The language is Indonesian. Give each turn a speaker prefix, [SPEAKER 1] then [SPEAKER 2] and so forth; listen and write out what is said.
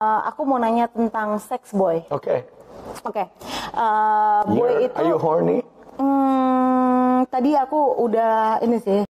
[SPEAKER 1] Uh, aku mau nanya tentang sex boy. Oke. Okay. Oke. Okay. Uh, eh, boy itu. Are you horny? Hmm, tadi aku
[SPEAKER 2] udah ini sih.